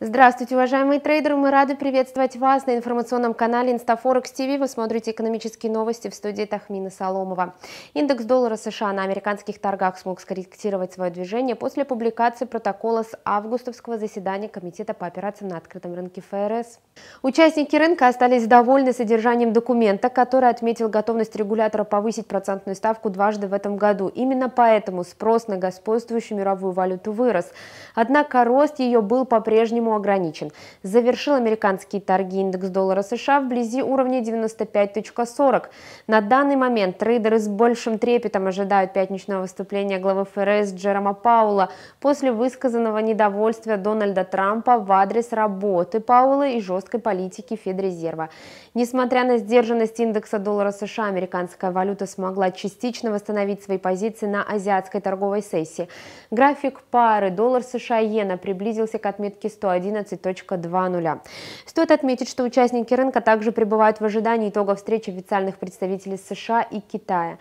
Здравствуйте, уважаемые трейдеры! Мы рады приветствовать вас на информационном канале InstaForex TV. Вы смотрите экономические новости в студии Тахмина Соломова. Индекс доллара США на американских торгах смог скорректировать свое движение после публикации протокола с августовского заседания Комитета по операциям на открытом рынке ФРС. Участники рынка остались довольны содержанием документа, который отметил готовность регулятора повысить процентную ставку дважды в этом году. Именно поэтому спрос на господствующую мировую валюту вырос. Однако рост ее был по-прежнему по ограничен. Завершил американские торги индекс доллара США вблизи уровня 95.40. На данный момент трейдеры с большим трепетом ожидают пятничного выступления главы ФРС Джерома Паула после высказанного недовольствия Дональда Трампа в адрес работы Паула и жесткой политики Федрезерва. Несмотря на сдержанность индекса доллара США, американская валюта смогла частично восстановить свои позиции на азиатской торговой сессии. График пары доллар США иена приблизился к отметке 101. 11.20. Стоит отметить, что участники рынка также пребывают в ожидании итогов встречи официальных представителей США и Китая.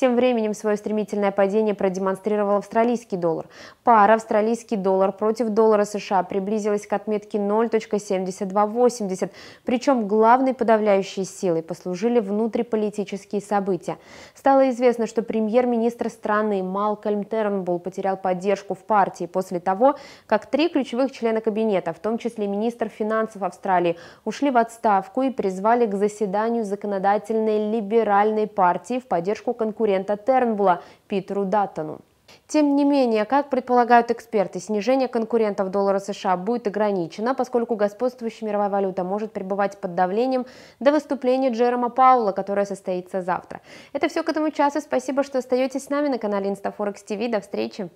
Тем временем свое стремительное падение продемонстрировал австралийский доллар. Пара австралийский доллар против доллара США приблизилась к отметке 0.7280, причем главной подавляющей силой послужили внутриполитические события. Стало известно, что премьер-министр страны Малкольм Тернбулл потерял поддержку в партии после того, как три ключевых члена кабинета, в том числе министр финансов Австралии, ушли в отставку и призвали к заседанию законодательной либеральной партии в поддержку конкуренции конкурента Тернбула Питеру Даттону. Тем не менее, как предполагают эксперты, снижение конкурентов доллара США будет ограничено, поскольку господствующая мировая валюта может пребывать под давлением до выступления Джерома Паула, которое состоится завтра. Это все к этому часу. Спасибо, что остаетесь с нами на канале InstaForex TV. До встречи!